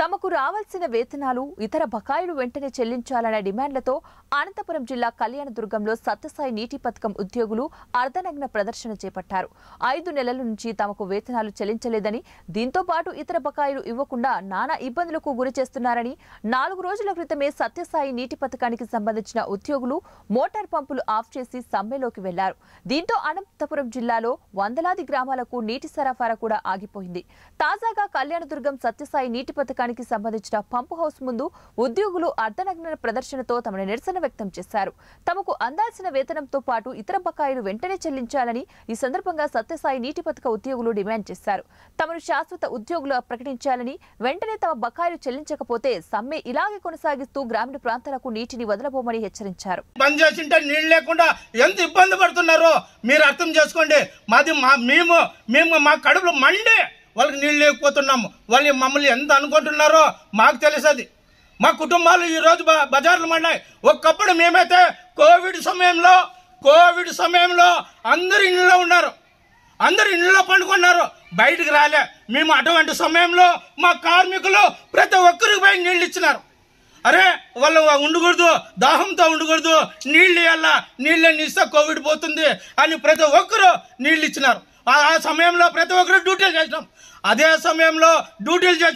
తమకు రావాల్సిన వేతనాలు ఇతర బకాయిలు వెంటనే చెల్లించాలనే డిమాండ్లతో అనంతపురం జిల్లా కళ్యాణదుర్గంలో సత్యసాయి నీటి పథకం ఉద్యోగులు అర్ధనగ్న ప్రదర్శన చేపట్టారు ఐదు నెలల నుంచి తమకు వేతనాలు చెల్లించలేదని దీంతో పాటు ఇతర బకాయిలు ఇవ్వకుండా నానా ఇబ్బందులకు గురి చేస్తున్నారని నాలుగు రోజుల క్రితమే సత్యసాయి నీటి పథకానికి సంబంధించిన ఉద్యోగులు మోటార్ పంపులు ఆఫ్ చేసి సమ్మెలోకి వెళ్లారు దీంతో అనంతపురం జిల్లాలో వందలాది గ్రామాలకు నీటి సరఫరా కూడా ఆగిపోయింది తాజాగా కళ్యాణదుర్గం సత్యసాయి నీటి పథకానికి పథకానికి సంబంధించిన పంప్ హౌస్ ముందు ఉద్యోగులు అర్ధనగ్న ప్రదర్శనతో తమ నిరసన వ్యక్తం చేశారు తమకు అందాల్సిన వేతనంతో పాటు ఇతర బకాయిలు వెంటనే చెల్లించాలని ఈ సందర్భంగా సత్యసాయి నీటి పథక ఉద్యోగులు డిమాండ్ చేశారు తమను శాశ్వత ఉద్యోగులు ప్రకటించాలని వెంటనే తమ బకాయిలు చెల్లించకపోతే సమ్మె ఇలాగే కొనసాగిస్తూ గ్రామీణ ప్రాంతాలకు నీటిని వదలబోమని హెచ్చరించారు నీళ్ళు లేకుండా ఎంత ఇబ్బంది పడుతున్నారో మీరు అర్థం చేసుకోండి మాది మా మేము మేము మా కడుపులు మండే వాళ్ళకి నీళ్ళు లేకపోతున్నాము వాళ్ళు మమ్మల్ని ఎంత అనుకుంటున్నారో మాకు తెలుసది మా కుటుంబాలు ఈరోజు బజార్లు మండాయి ఒకప్పుడు మేమైతే కోవిడ్ సమయంలో కోవిడ్ సమయంలో అందరు ఇంట్లో ఉన్నారు అందరు ఇంట్లో పండుకున్నారు బయటకు రాలే మేము అటువంటి సమయంలో మా కార్మికులు ప్రతి ఒక్కరికి పోయి నీళ్ళు ఇచ్చినారు అరే వాళ్ళు ఉండకూడదు దాహంతో ఉండకూడదు నీళ్ళు ఇవ్వాలా నీళ్ళని ఇస్తే కోవిడ్ పోతుంది అని ప్రతి ఒక్కరు నీళ్ళు ఇచ్చినారు ఆ సమయంలో ప్రతి ఒక్కరు డ్యూటీలు చేసినాం అదే సమయంలో డ్యూటీలు చేసి